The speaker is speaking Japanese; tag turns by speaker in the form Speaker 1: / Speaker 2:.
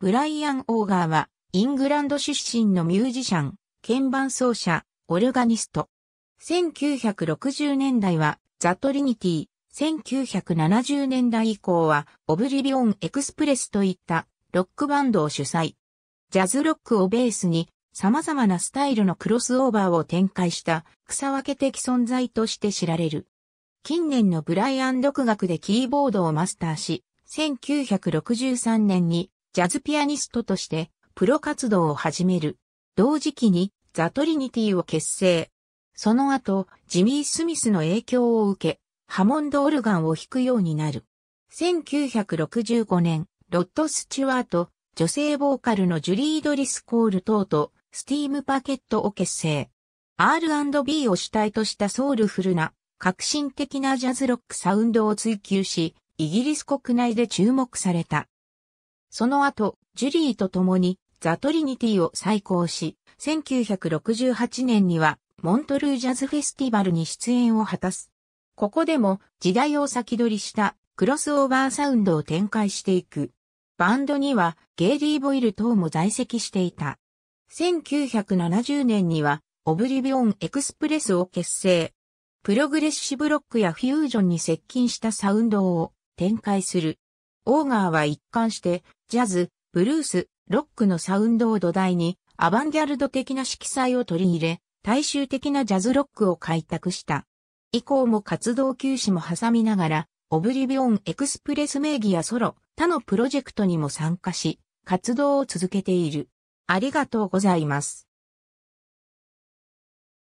Speaker 1: ブライアン・オーガーは、イングランド出身のミュージシャン、鍵盤奏者、オルガニスト。1960年代は、ザ・トリニティ、1970年代以降は、オブリビオン・エクスプレスといったロックバンドを主催。ジャズロックをベースに様々なスタイルのクロスオーバーを展開した草分け的存在として知られる。近年のブライアン独学でキーボードをマスターし、1963年にジャズピアニストとしてプロ活動を始める。同時期にザ・トリニティを結成。その後、ジミー・スミスの影響を受け、ハモンドオルガンを弾くようになる。1965年、ロッド・スチュワート、女性ボーカルのジュリー・ドリス・コール等と、スティーム・パケットを結成。R&B を主体としたソウルフルな、革新的なジャズロックサウンドを追求し、イギリス国内で注目された。その後、ジュリーと共にザ・トリニティを再興し、1968年にはモントルージャズフェスティバルに出演を果たす。ここでも時代を先取りしたクロスオーバーサウンドを展開していく。バンドにはゲイリー・ボイル等も在籍していた。1970年にはオブリビオン・エクスプレスを結成。プログレッシブロックやフュージョンに接近したサウンドを展開するオーガーは一貫して、ジャズ、ブルース、ロックのサウンドを土台に、アバンギャルド的な色彩を取り入れ、大衆的なジャズロックを開拓した。以降も活動休止も挟みながら、オブリビオン・エクスプレス名義やソロ、他のプロジェクトにも参加し、活動を続けている。ありがとうございます。